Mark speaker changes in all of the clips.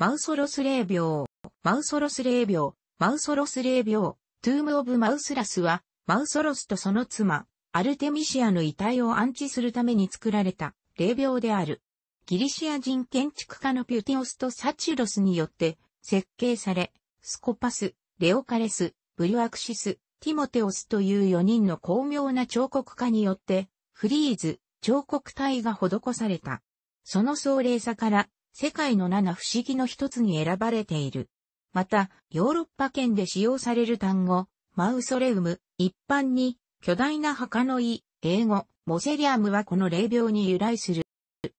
Speaker 1: マウソロス霊廟、マウソロス霊廟、マウソロス霊廟、トゥーム・オブ・マウスラスは、マウソロスとその妻、アルテミシアの遺体を安置するために作られた霊廟である。ギリシア人建築家のピュティオスとサチュロスによって設計され、スコパス、レオカレス、ブリュアクシス、ティモテオスという4人の巧妙な彫刻家によって、フリーズ、彫刻体が施された。その壮麗さから、世界の七不思議の一つに選ばれている。また、ヨーロッパ圏で使用される単語、マウソレウム、一般に、巨大な墓の意、英語、モセリアムはこの霊廟に由来する。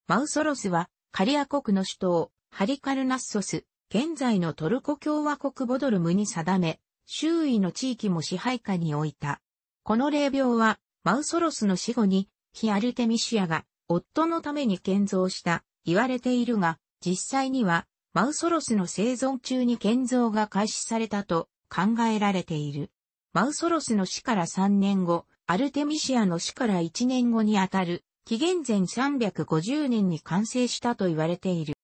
Speaker 1: マウソロスは、カリア国の首都、ハリカルナッソス、現在のトルコ共和国ボドルムに定め、周囲の地域も支配下に置いた。この霊廟は、マウソロスの死後に、ヒアルテミシアが、夫のために建造した言われているが、実際には、マウソロスの生存中に建造が開始されたと考えられている。マウソロスの死から3年後、アルテミシアの死から1年後にあたる、紀元前350年に完成したと言われている。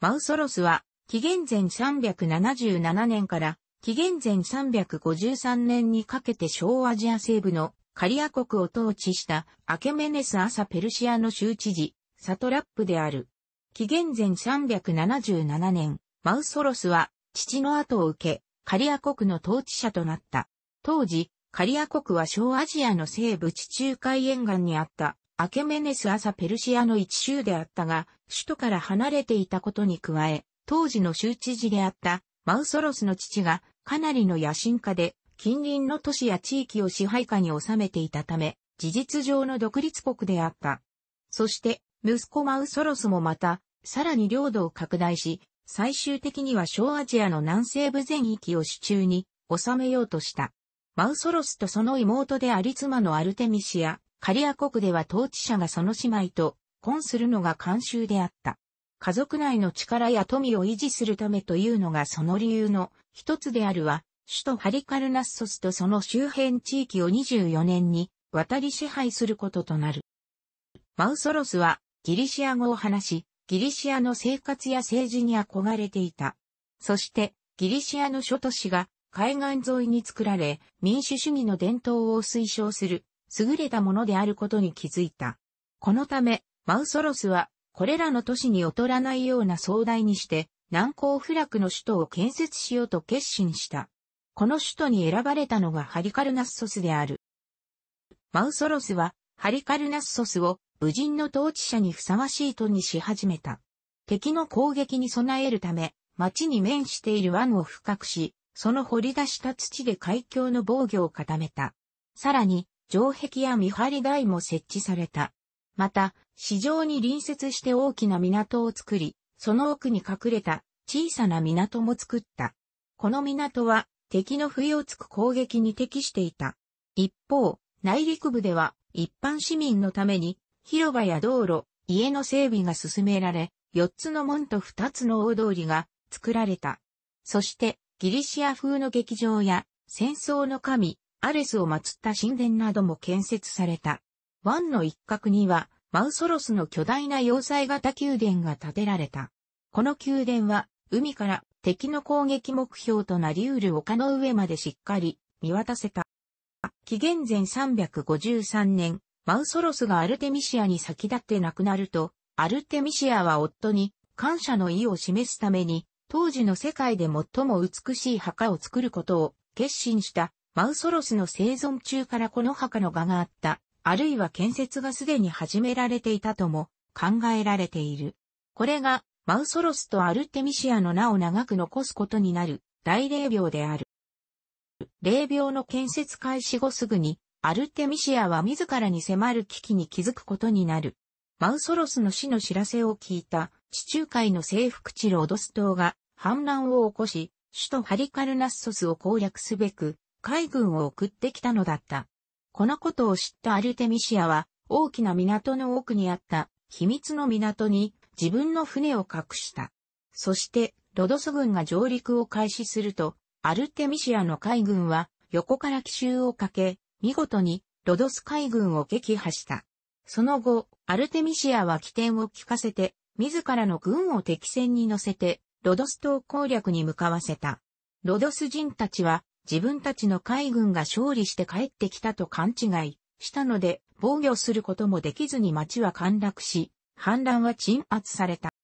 Speaker 1: マウソロスは、紀元前377年から紀元前353年にかけて小アジア西部のカリア国を統治したアケメネス・アサ・ペルシアの州知事、サトラップである。紀元前377年、マウソロスは父の後を受け、カリア国の統治者となった。当時、カリア国は小アジアの西部地中海沿岸にあった、アケメネス朝ペルシアの一州であったが、首都から離れていたことに加え、当時の州知事であったマウソロスの父がかなりの野心家で近隣の都市や地域を支配下に収めていたため、事実上の独立国であった。そして息子マウソロスもまた、さらに領土を拡大し、最終的には小アジアの南西部全域を手中に収めようとした。マウソロスとその妹であり妻のアルテミシア、カリア国では統治者がその姉妹と婚するのが慣習であった。家族内の力や富を維持するためというのがその理由の一つであるは、首都ハリカルナッソスとその周辺地域を24年に渡り支配することとなる。マウソロスはギリシア語を話し、ギリシアの生活や政治に憧れていた。そして、ギリシアの諸都市が海岸沿いに作られ、民主主義の伝統を推奨する、優れたものであることに気づいた。このため、マウソロスは、これらの都市に劣らないような壮大にして、南高不落の首都を建設しようと決心した。この首都に選ばれたのがハリカルナッソスである。マウソロスは、ハリカルナッソスを武人の統治者にふさわしいとにし始めた。敵の攻撃に備えるため、町に面している湾を深くし、その掘り出した土で海峡の防御を固めた。さらに、城壁や見張り台も設置された。また、市場に隣接して大きな港を作り、その奥に隠れた小さな港も作った。この港は敵の不意をつく攻撃に適していた。一方、内陸部では一般市民のために広場や道路、家の整備が進められ、四つの門と二つの大通りが作られた。そして、ギリシア風の劇場や、戦争の神、アレスを祀った神殿なども建設された。湾の一角には、マウソロスの巨大な要塞型宮殿が建てられた。この宮殿は、海から敵の攻撃目標となり得る丘の上までしっかり見渡せた。紀元前353年、マウソロスがアルテミシアに先立って亡くなると、アルテミシアは夫に感謝の意を示すために、当時の世界で最も美しい墓を作ることを決心したマウソロスの生存中からこの墓の画があった、あるいは建設がすでに始められていたとも考えられている。これがマウソロスとアルテミシアの名を長く残すことになる大霊廟である。霊廟の建設開始後すぐにアルテミシアは自らに迫る危機に気づくことになる。マウソロスの死の知らせを聞いた地中海の征服地ロードス島が反乱を起こし、首都ハリカルナッソスを攻略すべく海軍を送ってきたのだった。このことを知ったアルテミシアは大きな港の奥にあった秘密の港に自分の船を隠した。そしてロドス軍が上陸を開始すると、アルテミシアの海軍は横から奇襲をかけ、見事にロドス海軍を撃破した。その後、アルテミシアは起点を利かせて、自らの軍を敵戦に乗せて、ロドス島攻略に向かわせた。ロドス人たちは、自分たちの海軍が勝利して帰ってきたと勘違いしたので、防御することもできずに町は陥落し、反乱は鎮圧された。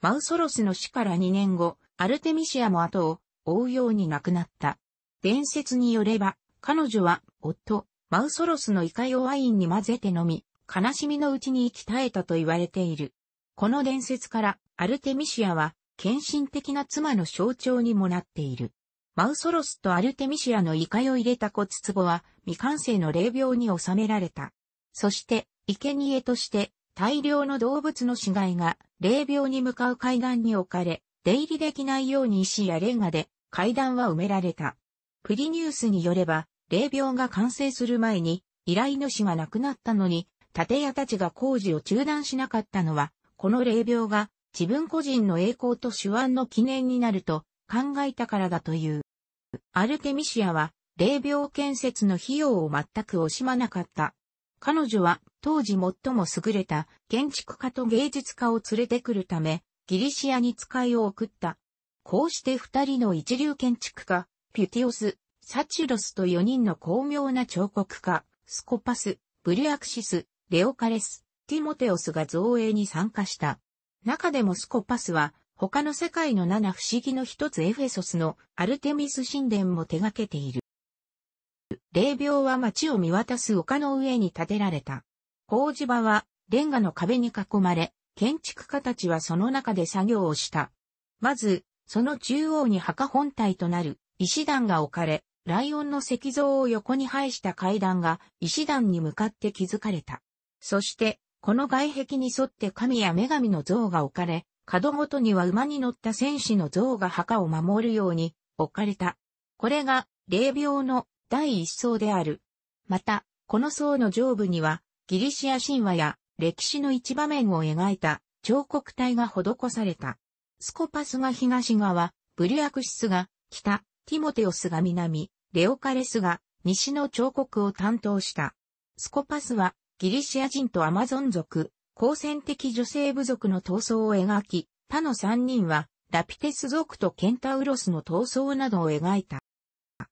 Speaker 1: マウソロスの死から2年後、アルテミシアも後を追うように亡くなった。伝説によれば、彼女は夫、マウソロスのイカヨワインに混ぜて飲み、悲しみのうちに生き絶えたと言われている。この伝説から、アルテミシアは、献身的な妻の象徴にもなっている。マウソロスとアルテミシアのイカを入れた骨壺は、未完成の霊廟に収められた。そして、生贄として、大量の動物の死骸が、霊廟に向かう階段に置かれ、出入りできないように石やレンガで、階段は埋められた。プリニウスによれば、霊廟が完成する前に、依頼主が亡くなったのに、建屋たちが工事を中断しなかったのは、この霊廟が自分個人の栄光と手腕の記念になると考えたからだという。アルテミシアは、霊廟建設の費用を全く惜しまなかった。彼女は当時最も優れた建築家と芸術家を連れてくるため、ギリシアに使いを送った。こうして二人の一流建築家、ピュティオス、サチュロスと4人の巧妙な彫刻家、スコパス、ブリアクシス、レオカレス、ティモテオスが造営に参加した。中でもスコパスは、他の世界の七不思議の一つエフェソスのアルテミス神殿も手掛けている。霊廟は町を見渡す丘の上に建てられた。工事場はレンガの壁に囲まれ、建築家たちはその中で作業をした。まず、その中央に墓本体となる石段が置かれ、ライオンの石像を横に配した階段が石段に向かって築かれた。そして、この外壁に沿って神や女神の像が置かれ、角ごとには馬に乗った戦士の像が墓を守るように置かれた。これが、霊廟の第一層である。また、この層の上部には、ギリシア神話や歴史の一場面を描いた彫刻体が施された。スコパスが東側、ブリュアクシスが北、ティモテオスが南、レオカレスが西の彫刻を担当した。スコパスはギリシア人とアマゾン族、好戦的女性部族の闘争を描き、他の三人はラピテス族とケンタウロスの闘争などを描いた。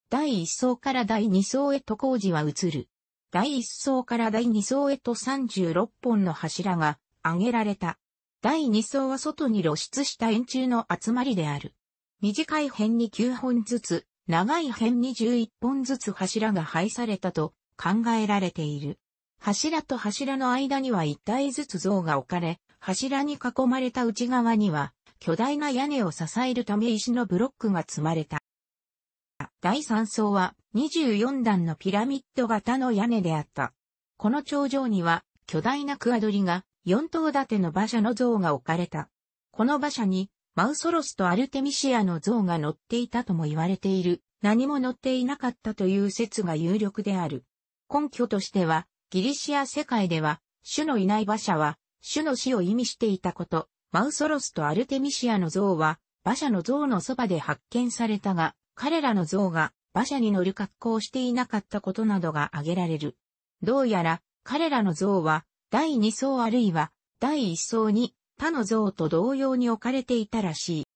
Speaker 1: 第一層から第二層へと工事は移る。第一層から第二層へと36本の柱が挙げられた。第二層は外に露出した円柱の集まりである。短い辺に9本ずつ、長い辺に11本ずつ柱が配されたと考えられている。柱と柱の間には1体ずつ像が置かれ、柱に囲まれた内側には巨大な屋根を支えるため石のブロックが積まれた。第3層は24段のピラミッド型の屋根であった。この頂上には巨大なクアドリが4棟建ての馬車の像が置かれた。この馬車にマウソロスとアルテミシアの像が乗っていたとも言われている、何も乗っていなかったという説が有力である。根拠としては、ギリシア世界では、主のいない馬車は、主の死を意味していたこと、マウソロスとアルテミシアの像は、馬車の像のそばで発見されたが、彼らの像が馬車に乗る格好をしていなかったことなどが挙げられる。どうやら、彼らの像は、第2層あるいは、第1層に他の像と同様に置かれていたらしい。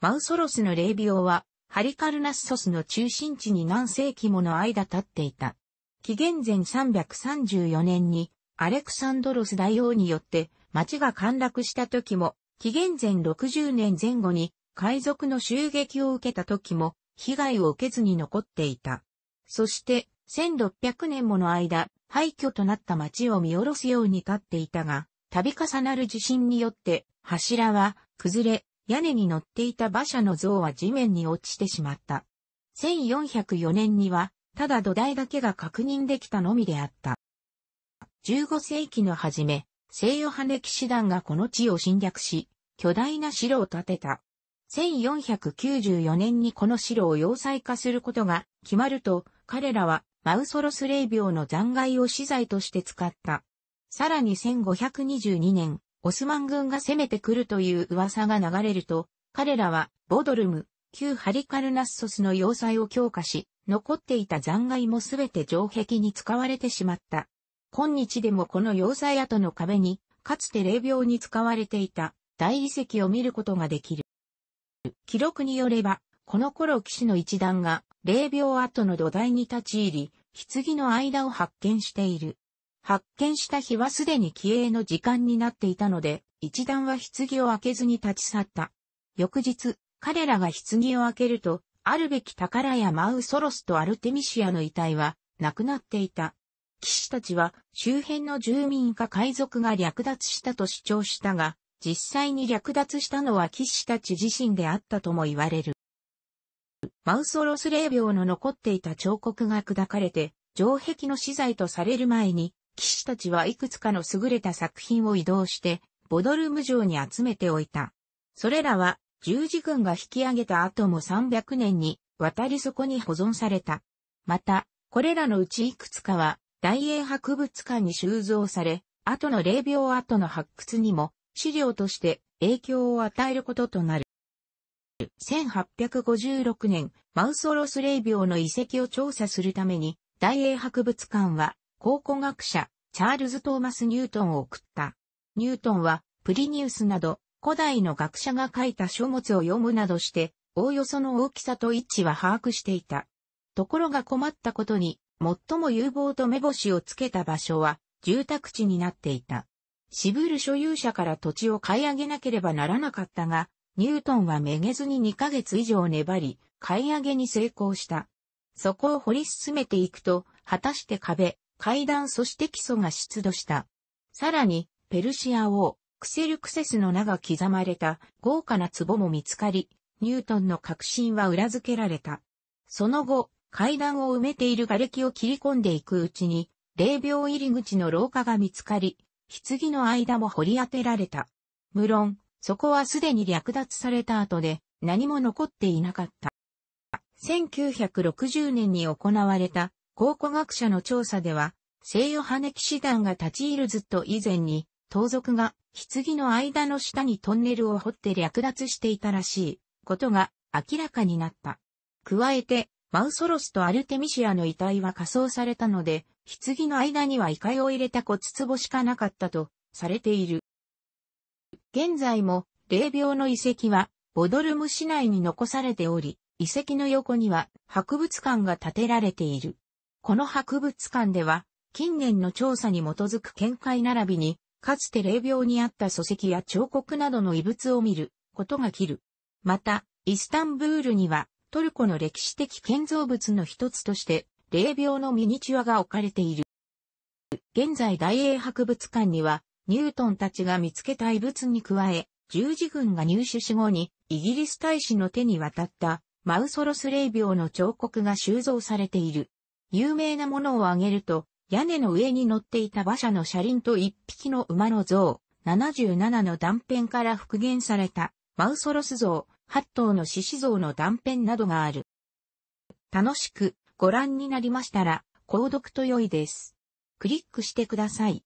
Speaker 1: マウソロスの霊廟は、ハリカルナッソスの中心地に何世紀もの間経っていた。紀元前334年に、アレクサンドロス大王によって町が陥落した時も、紀元前60年前後に海賊の襲撃を受けた時も、被害を受けずに残っていた。そして、1600年もの間、廃墟となった町を見下ろすように立っていたが、度重なる地震によって柱は崩れ、屋根に乗っていた馬車の像は地面に落ちてしまった。1404年には、ただ土台だけが確認できたのみであった。15世紀の初め、西洋羽ネ騎士団がこの地を侵略し、巨大な城を建てた。1494年にこの城を要塞化することが決まると、彼らはマウソロス霊病の残骸を資材として使った。さらに1522年、オスマン軍が攻めてくるという噂が流れると、彼らはボドルム、旧ハリカルナッソスの要塞を強化し、残っていた残骸もすべて城壁に使われてしまった。今日でもこの要塞跡の壁に、かつて霊廟に使われていた大理石を見ることができる。記録によれば、この頃騎士の一団が霊廟跡の土台に立ち入り、棺の間を発見している。発見した日はすでに帰営の時間になっていたので、一段は棺を開けずに立ち去った。翌日、彼らが棺を開けると、あるべき宝やマウソロスとアルテミシアの遺体は、亡くなっていた。騎士たちは、周辺の住民か海賊が略奪したと主張したが、実際に略奪したのは騎士たち自身であったとも言われる。マウソロス霊廟の残っていた彫刻が砕かれて、城壁の資材とされる前に、騎士たちはいくつかの優れた作品を移動して、ボドルム城に集めておいた。それらは、十字軍が引き上げた後も300年に、渡りそこに保存された。また、これらのうちいくつかは、大英博物館に収蔵され、後の霊廟後の発掘にも、資料として影響を与えることとなる。1856年、マウソロス霊廟の遺跡を調査するために、大英博物館は考古学者、チャールズ・トーマス・ニュートンを送った。ニュートンは、プリニウスなど、古代の学者が書いた書物を読むなどして、おおよその大きさと位置は把握していた。ところが困ったことに、最も有望と目星をつけた場所は、住宅地になっていた。渋る所有者から土地を買い上げなければならなかったが、ニュートンはめげずに2ヶ月以上粘り、買い上げに成功した。そこを掘り進めていくと、果たして壁、階段そして基礎が出土した。さらに、ペルシア王、クセルクセスの名が刻まれた豪華な壺も見つかり、ニュートンの確信は裏付けられた。その後、階段を埋めている瓦礫を切り込んでいくうちに、霊廟入り口の廊下が見つかり、棺の間も掘り当てられた。無論、そこはすでに略奪された後で何も残っていなかった。1960年に行われた考古学者の調査では、西ヨハネ騎士団が立ち入るずっと以前に、盗賊が棺の間の下にトンネルを掘って略奪していたらしいことが明らかになった。加えて、マウソロスとアルテミシアの遺体は火葬されたので、棺の間には異界を入れた骨壺しかなかったとされている。現在も、霊廟の遺跡は、ボドルム市内に残されており、遺跡の横には博物館が建てられている。この博物館では、近年の調査に基づく見解並びに、かつて霊廟にあった礎石や彫刻などの遺物を見ることが切る。また、イスタンブールには、トルコの歴史的建造物の一つとして、霊廟のミニチュアが置かれている。現在大英博物館には、ニュートンたちが見つけた遺物に加え、十字軍が入手し後に、イギリス大使の手に渡った、マウソロス霊廟の彫刻が収蔵されている。有名なものを挙げると、屋根の上に乗っていた馬車の車輪と一匹の馬の像、77の断片から復元された、マウソロス像、8頭の獅子像の断片などがある。楽しくご覧になりましたら、購読と良いです。クリックしてください。